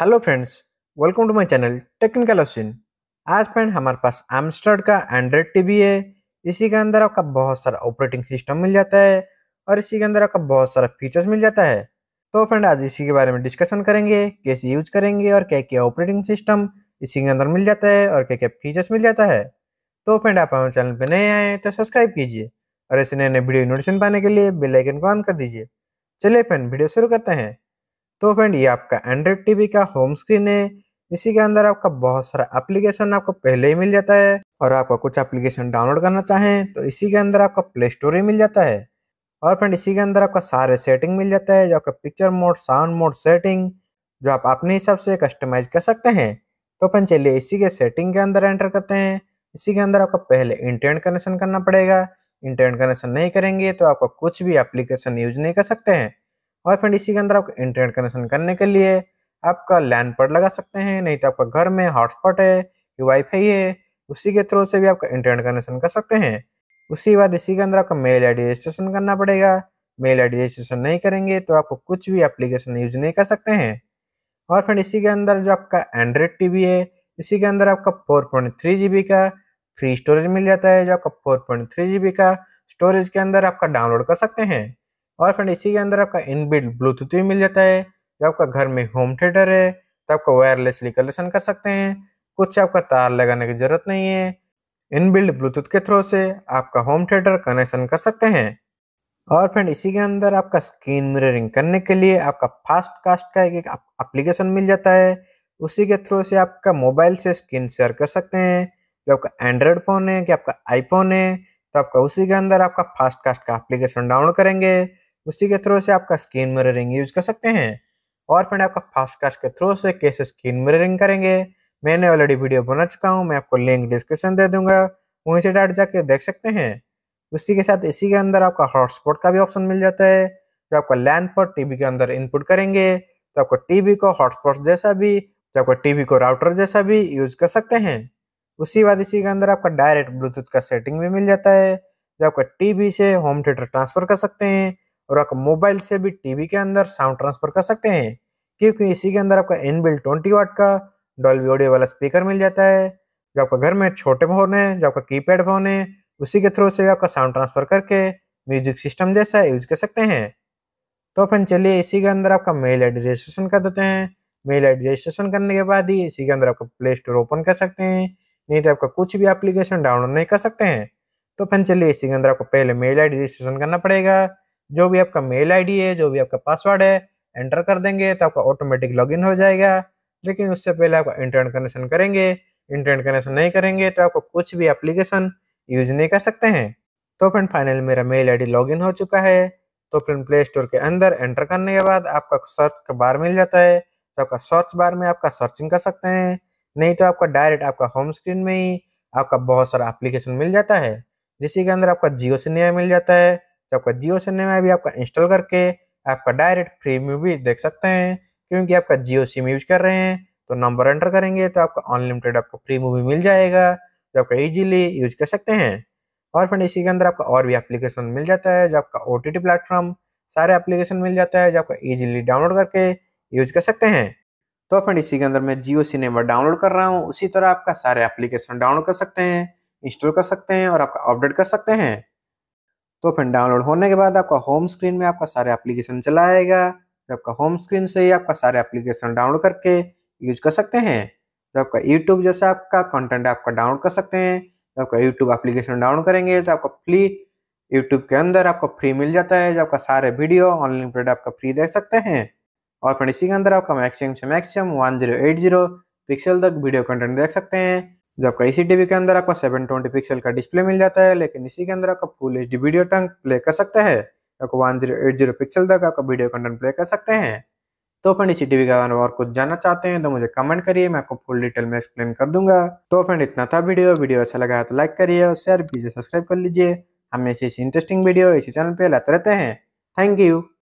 hello friends welcome to my channel technical ऑसिन आज friend हमारे पास एमस्टर्ड का एंड्रॉयड टीवी है इसी के अंदर आपका बहुत सारा ऑपरेटिंग सिस्टम मिल जाता है और इसी के अंदर आपका बहुत सारा फीचर्स मिल जाता है तो फ्रेंड आज इसी के बारे में डिस्कशन करेंगे कैसे यूज करेंगे और क्या क्या ऑपरेटिंग सिस्टम इसी के अंदर मिल जाता है और क्या क्या फीचर्स मिल जाता है तो फ्रेंड आप हमारे चैनल पर नए आए तो सब्सक्राइब कीजिए और ऐसे नए नए वीडियो नोटिफिकेशन पाने के लिए बेलाइकन को ऑन कर दीजिए चलिए फ्रेंड वीडियो शुरू करते हैं तो फ्रेंड ये आपका एंड्रॉयड टीवी का होम स्क्रीन है इसी के अंदर आपका बहुत सारा एप्लीकेशन आपको पहले ही मिल जाता है और आपका कुछ एप्लीकेशन डाउनलोड करना चाहें तो इसी के अंदर आपका प्ले स्टोर ही मिल जाता है और फ्रेंड इसी के अंदर आपका सारे सेटिंग मिल जाता है जो आपका picture mode sound mode setting जो आप अपने हिसाब से कस्टमाइज कर सकते हैं तो फ्रेंड चलिए इसी के सेटिंग के अंदर एंटर करते हैं इसी के अंदर आपका पहले इंटरनेट कनेक्शन करना पड़ेगा इंटरनेट कनेक्शन नहीं करेंगे तो आपका कुछ भी एप्लीकेशन यूज नहीं कर सकते हैं और फ्रेंड इसी के अंदर आपको इंटरनेट कनेक्शन करने के लिए आपका लैंड पर लगा सकते हैं नहीं तो आपका घर में हॉटस्पॉट है वाईफाई है उसी के थ्रू से भी आपका इंटरनेट कनेक्शन कर सकते हैं उसी बाद इसी के अंदर आपका मेल आई रजिस्ट्रेशन करना पड़ेगा मेल आई रजिस्ट्रेशन नहीं करेंगे तो आपको कुछ भी एप्लीकेशन यूज नहीं कर सकते हैं और फ्रेंड इसी के अंदर जो आपका एंड्रॉयड टीवी है इसी के अंदर आपका four point three G B का फ्री स्टोरेज मिल जाता है जो आपका four point three G B का स्टोरेज के अंदर आपका डाउनलोड कर सकते हैं और फ्रेंड इसी के अंदर आपका इनबिल्ट ब्लूटूथ भी मिल जाता है जो आपका घर में होम थिएटर है तो आपका वायरलेसली कलेक्शन कर सकते हैं कुछ आपका तार लगाने की जरूरत नहीं है इनबिल्ट ब्लूटूथ के थ्रू से आपका होम थिएटर कनेक्शन कर सकते हैं और फ्रेंड इसी के अंदर आपका स्क्रीन मिररिंग करने के लिए आपका फास्ट कास्ट का एक एप्लीकेशन मिल जाता है उसी के थ्रू से आपका मोबाइल से स्क्रीन शेयर कर सकते हैं जो आपका एंड्रॉयड फ़ोन है कि आपका आईफोन है तो आपका उसी के अंदर आपका फास्ट कास्ट का एप्लीकेशन डाउनलोड करेंगे उसी के थ्रू से आपका स्क्रीन मिररिंग यूज कर सकते हैं और फ्रेंड आपका फास्टकास्ट के थ्रू से कैसे स्क्रीन मिररिंग करेंगे मैंने ऑलरेडी वीडियो बना चुका हूँ मैं आपको लिंक डिस्क्रिप्शन दे दूंगा वहीं से डाट जाके देख सकते हैं उसी के साथ इसी के अंदर आपका हॉटस्पॉट का भी ऑप्शन मिल जाता है जो आपका लैन पर टीवी के अंदर इनपुट करेंगे तो आपको टीवी को हॉटस्पॉट जैसा भी तो आपको टीवी को राउटर जैसा भी यूज कर सकते हैं उसी बाद इसी के अंदर आपका डायरेक्ट ब्लूटूथ का सेटिंग भी मिल जाता है जो आपका टीवी से होम थिएटर ट्रांसफर कर सकते हैं और आप मोबाइल से भी टीवी के अंदर साउंड ट्रांसफर कर सकते हैं क्योंकि इसी के अंदर आपका इनबिल्ट ट्वेंटी वाट का डॉल्बी ऑडियो वाला स्पीकर मिल जाता है जो आपका घर में छोटे फोन है जो आपका कीपैड फोन है उसी के थ्रू से आपका साउंड ट्रांसफर करके म्यूजिक सिस्टम जैसा यूज कर सकते हैं तो फिर चलिए इसी के अंदर आपका मेल आई रजिस्ट्रेशन कर देते हैं मेल आई रजिस्ट्रेशन करने के बाद ही इसी के अंदर आपका प्ले स्टोर ओपन कर सकते हैं नहीं तो आपका कुछ भी एप्लीकेशन डाउनलोड नहीं कर सकते हैं तो फिर चलिए इसी के अंदर आपको पहले मेल आई रजिस्ट्रेशन करना पड़ेगा जो भी आपका मेल आईडी है जो भी आपका पासवर्ड है एंटर कर देंगे तो आपका ऑटोमेटिक लॉगिन हो जाएगा लेकिन उससे पहले आपका इंटरनेट कनेक्शन करेंगे इंटरनेट कनेक्शन नहीं करेंगे तो आपको कुछ भी एप्लीकेशन यूज नहीं कर सकते हैं तो फ्रेंड फाइनल मेरा मेल आईडी लॉगिन हो चुका है तो फ्रेंड प्ले स्टोर के अंदर एंटर करने के बाद आपका सर्च का बार मिल जाता है तो आपका सर्च बार में आपका सर्चिंग कर सकते हैं नहीं तो आपका डायरेक्ट आपका होम स्क्रीन में ही आपका बहुत सारा एप्लीकेशन मिल जाता है जिसके अंदर आपका जियो सिनेमा मिल जाता है तो आपका जियो सिनेमा भी आपका इंस्टॉल करके आपका डायरेक्ट फ्री मूवी देख सकते हैं क्योंकि आपका जियो सिम यूज कर रहे हैं तो नंबर एंटर करेंगे तो आपका अनलिमिटेड आपको फ्री मूवी मिल जाएगा जो आपका इजीली यूज कर सकते हैं और फ्रेंड इसी के अंदर आपका और भी एप्लीकेशन मिल जाता है जो आपका ओ टी प्लेटफॉर्म सारे एप्लीकेशन मिल जाता है जो आपका ईजिली डाउनलोड करके यूज कर सकते हैं तो फ्रेंड इसी के अंदर मैं जियो सिनेमा डाउनलोड कर रहा हूँ उसी तरह आपका सारे एप्लीकेशन डाउनलोड कर सकते हैं इंस्टॉल कर सकते हैं और आपका अपडेट कर सकते हैं तो फिर डाउनलोड होने के बाद आपका होम स्क्रीन में आपका सारे एप्लीकेशन चला आएगा तो आपका होम स्क्रीन से ही आपका सारे एप्लीकेशन डाउनलोड करके यूज कर सकते हैं तो आपका यूट्यूब जैसा आपका कंटेंट आपका डाउनलोड कर सकते हैं तो आपका यूट्यूब एप्लीकेशन डाउनलोड करेंगे तो आपका फ्री यूट्यूब के अंदर आपको फ्री मिल जाता है जो आपका सारे वीडियो प्रोडक्ट आपका फ्री देख सकते हैं और फिर इसी के अंदर आपका मैक्सिमम से maximum one zero eight zero pixel तक वीडियो कंटेंट देख सकते हैं जो आपका इसी टीवी के अंदर आपको सेवन ट्वेंटी पिक्सल का डिस्प्ले मिल जाता है लेकिन इसी के अंदर आपका फुल एच डी वीडियो टंग प्ले कर सकते हैं आपको one zero eight zero pixel तक आपका वीडियो कंटेंट प्ले कर सकते हैं तो फ्रेंड इसी टीवी के अंदर और कुछ जानना चाहते हैं तो मुझे कमेंट करिए मैं आपको फुल डिटेल में एक्सप्लेन कर दूंगा तो फ्रेंड इतना था वीडियो वीडियो अच्छा लगा तो लाइक करिए और शेयर कीजिए सब्सक्राइब कर लीजिए हम ऐसी इंटरेस्टिंग वीडियो इसी चैनल पर लाते रहते हैं थैंक यू